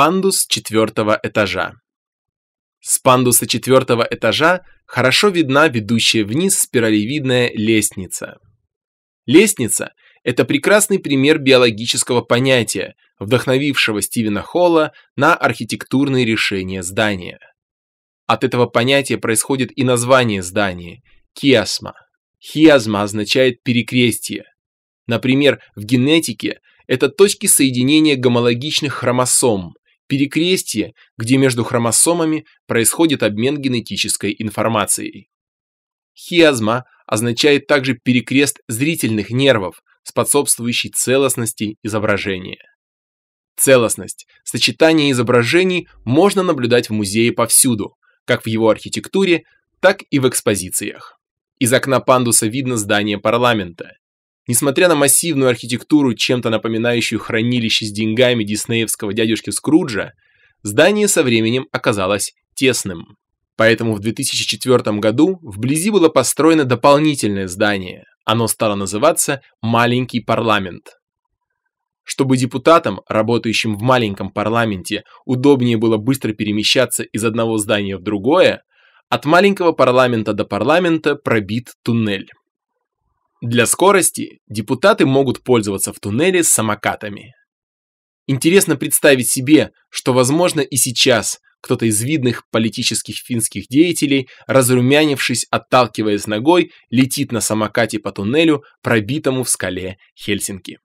Пандус четвертого этажа. С пандуса четвертого этажа хорошо видна ведущая вниз спиралевидная лестница. Лестница – это прекрасный пример биологического понятия, вдохновившего Стивена Холла на архитектурные решения здания. От этого понятия происходит и название здания – хиазма. Хиазма означает перекрестие. Например, в генетике это точки соединения гомологичных хромосом – Перекрестие, где между хромосомами происходит обмен генетической информацией. Хиазма означает также перекрест зрительных нервов, способствующий целостности изображения. Целостность, сочетание изображений можно наблюдать в музее повсюду, как в его архитектуре, так и в экспозициях. Из окна пандуса видно здание парламента. Несмотря на массивную архитектуру, чем-то напоминающую хранилище с деньгами диснеевского дядюшки Скруджа, здание со временем оказалось тесным. Поэтому в 2004 году вблизи было построено дополнительное здание. Оно стало называться «Маленький парламент». Чтобы депутатам, работающим в маленьком парламенте, удобнее было быстро перемещаться из одного здания в другое, от маленького парламента до парламента пробит туннель. Для скорости депутаты могут пользоваться в туннеле самокатами. Интересно представить себе, что, возможно, и сейчас кто-то из видных политических финских деятелей, разрумянившись, отталкиваясь ногой, летит на самокате по туннелю, пробитому в скале Хельсинки.